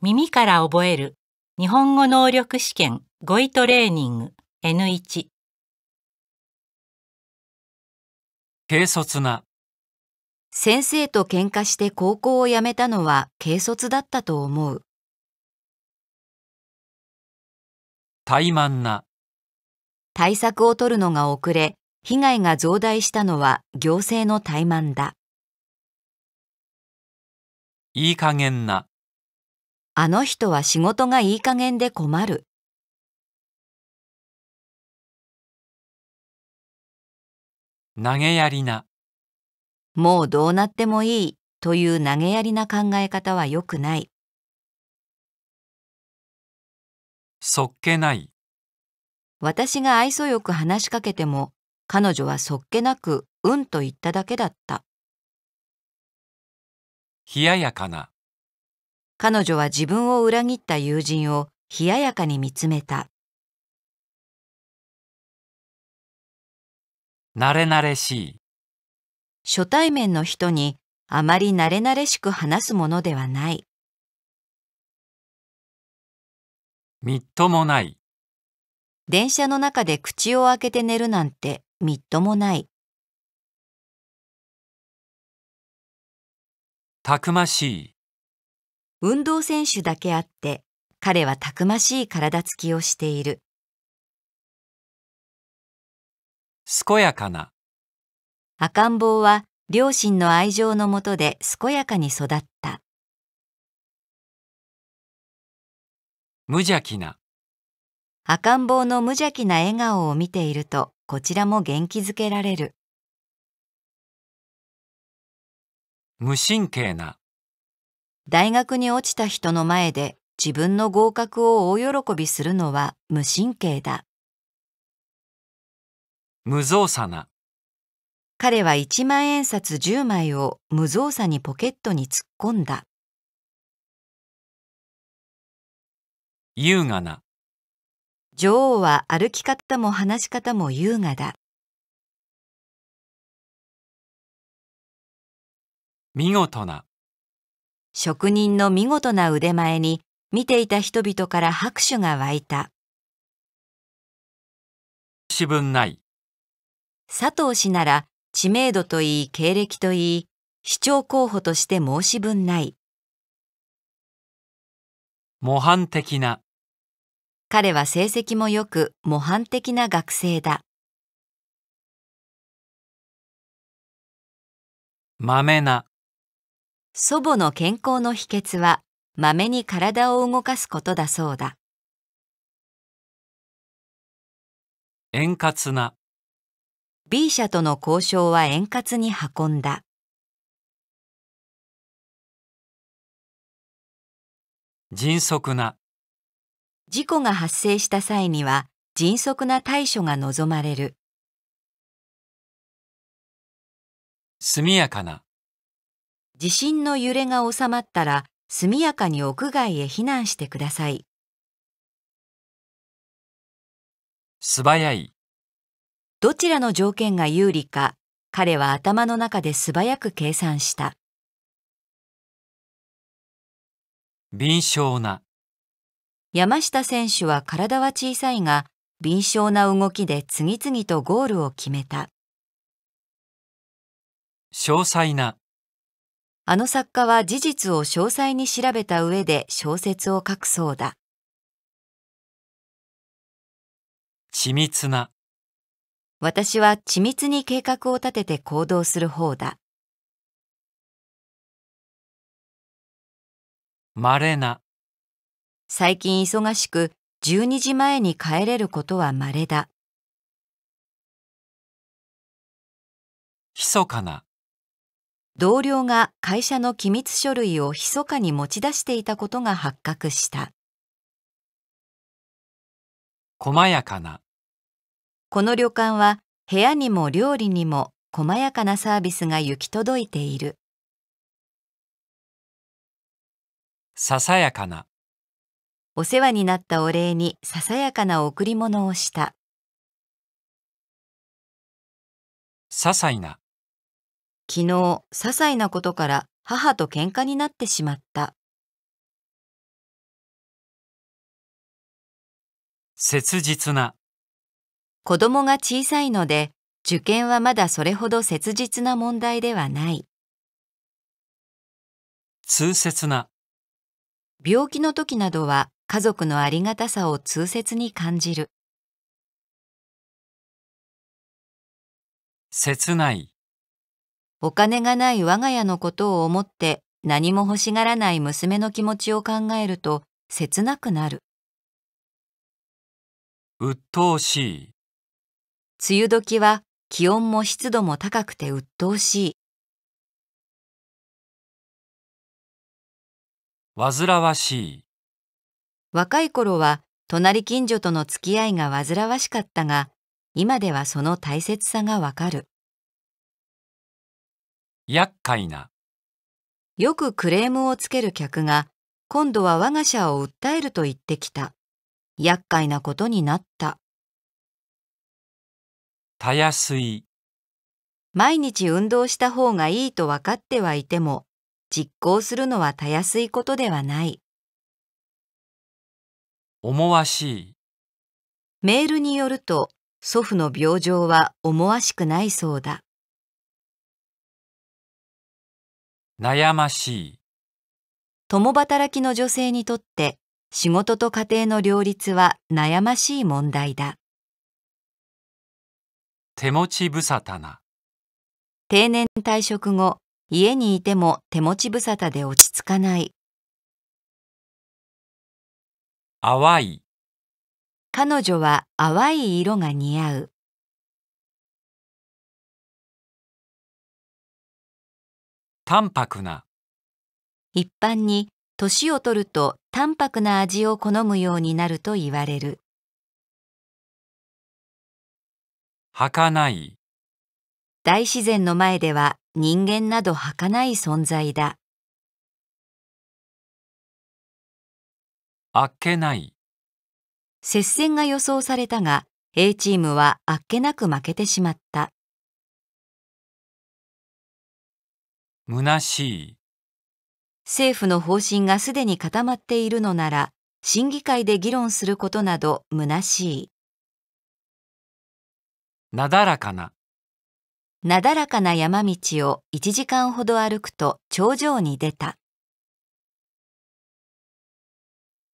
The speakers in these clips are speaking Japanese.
耳から覚える日本語能力試験語彙トレーニング N1 軽率な先生と喧嘩して高校を辞めたのは軽率だったと思う怠慢な対策を取るのが遅れ被害が増大したのは行政の怠慢だいい加減なあの人は仕事がいい加減で困る。投げやりな。もうどうなってもいいという投げやりな考え方はよくない。そっけない。私が愛想よく話しかけても、彼女はそっけなく、うんと言っただけだった。冷ややかな。彼女は自分を裏切った友人を冷ややかに見つめた慣れ慣れしい初対面の人にあまり慣れ慣れしく話すものではないみっともない電車の中で口を開けて寝るなんてみっともないたくましい運動選手だけあって、彼はたくましい体つきをしている。健やかな。赤ん坊は両親の愛情のもとで健やかに育った。無邪気な。赤ん坊の無邪気な笑顔を見ていると、こちらも元気づけられる。無神経な。大学に落ちた人の前で自分の合格を大喜びするのは無神経だ。無造作な。彼は一万円札10枚を無造作にポケットに突っ込んだ。優雅な。女王は歩き方も話し方も優雅だ。見事な。職人の見事な腕前に見ていた人々から拍手が湧いた。私文い。佐藤氏なら知名度といい経歴といい市長候補として申し分ない模範的な彼は成績も良く模範的な学生だまめな祖母の健康の秘訣は、まめに体を動かすことだそうだ。円滑な B 社との交渉は円滑に運んだ。迅速な事故が発生した際には迅速な対処が望まれる速やかな地震の揺れが収まったら速やかに屋外へ避難してください。素早い。どちらの条件が有利か、彼は頭の中で素早く計算した。敏捷な。山下選手は体は小さいが、敏捷な動きで次々とゴールを決めた。詳細な。あの作家は事実を詳細に調べた上で小説を書くそうだ。緻密な私は緻密に計画を立てて行動する方だ。れな最近忙しく12時前に帰れることはまれだ。密かな同僚が会社の機密書類を密かに持ち出していたことが発覚した。細やかなこの旅館は部屋にも料理にも細やかなサービスが行き届いている。ささやかなお世話になったお礼にささやかな贈り物をした。些細な昨日、些細なことから母と喧嘩になってしまった。切実な子供が小さいので、受験はまだそれほど切実な問題ではない。痛切な病気の時などは家族のありがたさを痛切に感じる。切ないお金がない我が家のことを思って何も欲しがらない娘の気持ちを考えると切なくなる。鬱陶しい。梅雨時は気温も湿度も高くて鬱陶しい。煩わしい。若い頃は隣近所との付き合いが煩わしかったが、今ではその大切さがわかる。厄介なよくクレームをつける客が今度は我が社を訴えると言ってきた厄介なことになったたやすい毎日運動した方がいいと分かってはいても実行するのはたやすいことではない思わしいメールによると祖父の病状は思わしくないそうだ悩ましい。共働きの女性にとって仕事と家庭の両立は悩ましい問題だ。手持ち無沙汰な。定年退職後、家にいても手持ち無沙汰で落ち着かない。淡い。彼女は淡い色が似合う。淡白な一般に年を取ると淡白な味を好むようになると言われる儚い大自然の前では人間など儚い存在だあっけない接戦が予想されたが A チームはあっけなく負けてしまった虚しい。政府の方針がすでに固まっているのなら、審議会で議論することなど虚しい。なだらかな。なだらかな山道を1時間ほど歩くと頂上に出た。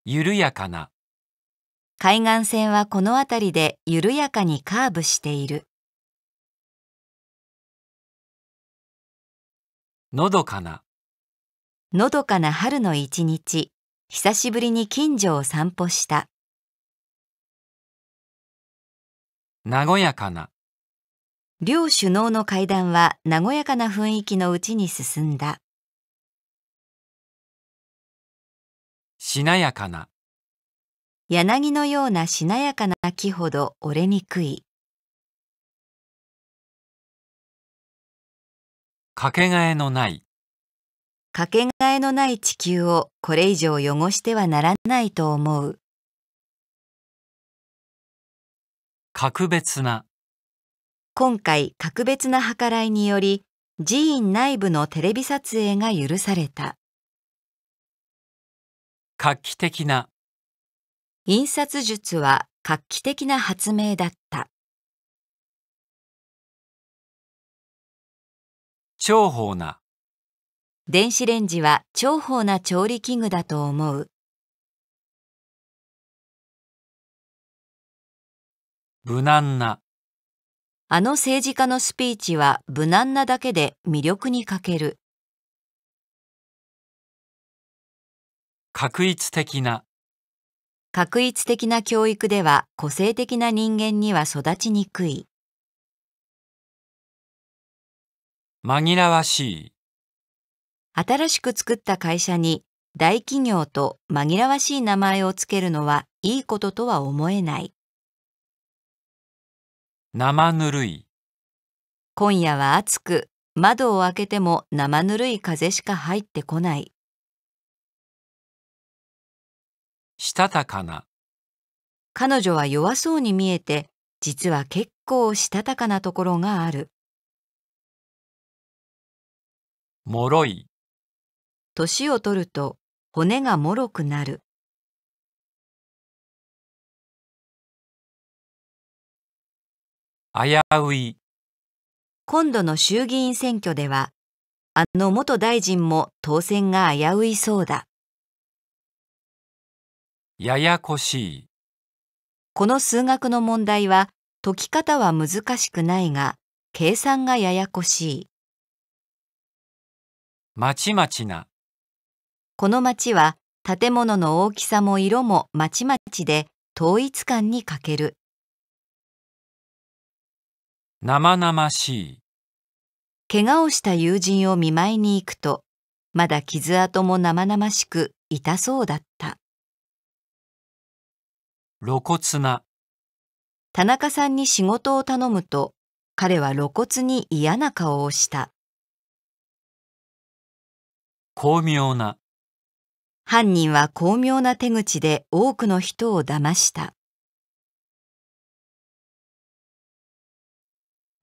緩やかな。海岸線はこの辺りで緩やかにカーブしている。のどかなのどかな春の一日久しぶりに近所を散歩した和やかな両首脳の会談は和やかな雰囲気のうちに進んだしなやかな柳のようなしなやかな木ほど折れにくいかけがえのない。かけがえのない地球をこれ以上汚してはならないと思う。格別な。今回、格別な計らいにより、寺院内部のテレビ撮影が許された。画期的な。印刷術は画期的な発明だった。重宝な電子レンジは重宝な調理器具だと思う無難なあの政治家のスピーチは無難なだけで魅力に欠ける確一的な確一的な教育では個性的な人間には育ちにくい紛らわしい。新しく作った会社に大企業と紛らわしい名前をつけるのはいいこととは思えない。生ぬるい。今夜は暑く、窓を開けても生ぬるい風しか入ってこない。したたかな。彼女は弱そうに見えて、実は結構したたかなところがある。脆い。年を取ると骨がもろくなる。危うい。今度の衆議院選挙では、あの元大臣も当選が危ういそうだ。ややこしい。この数学の問題は解き方は難しくないが、計算がややこしい。まちまちな。この町は建物の大きさも色もまちまちで統一感に欠ける。生々しい。怪我をした友人を見舞いに行くと、まだ傷跡も生々しく痛そうだった。露骨な。田中さんに仕事を頼むと、彼は露骨に嫌な顔をした。巧妙な犯人は巧妙な手口で多くの人を騙した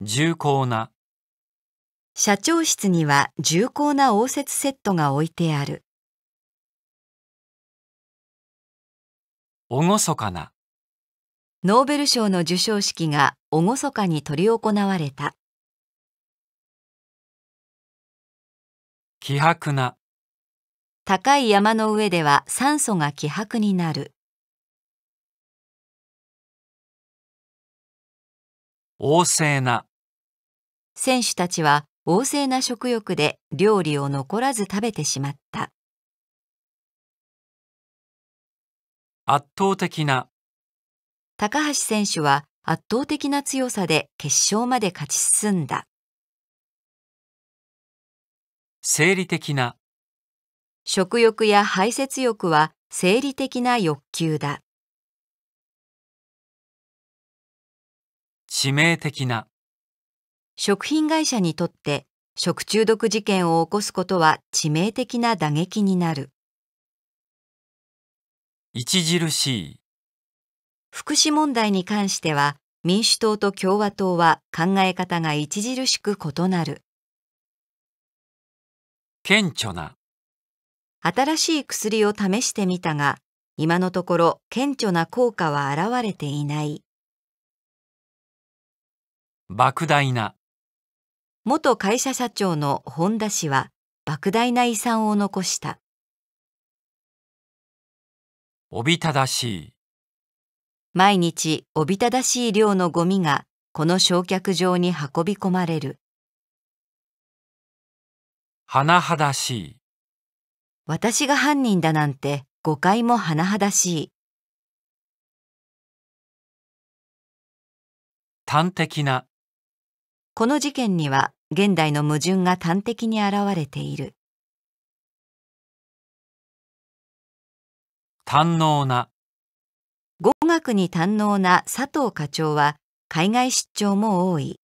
重厚な社長室には重厚な応接セットが置いてある厳かなノーベル賞の授賞式が厳かに執り行われた希薄な高い山の上では酸素が希薄になる旺盛な選手たちは旺盛な食欲で料理を残らず食べてしまった圧倒的な高橋選手は圧倒的な強さで決勝まで勝ち進んだ生理的な食欲や排泄欲は生理的な欲求だ。致命的な食品会社にとって食中毒事件を起こすことは致命的な打撃になる。著しい福祉問題に関しては民主党と共和党は考え方が著しく異なる。顕著な新しい薬を試してみたが、今のところ顕著な効果は現れていない。莫大な元会社社長の本田氏は莫大な遺産を残した。おびただしい毎日おびただしい量のゴミがこの焼却場に運び込まれる。甚だしい私が犯人だなんて誤解も甚だしい。端的なこの事件には現代の矛盾が端的に現れている。堪能な語学に堪能な佐藤課長は海外出張も多い。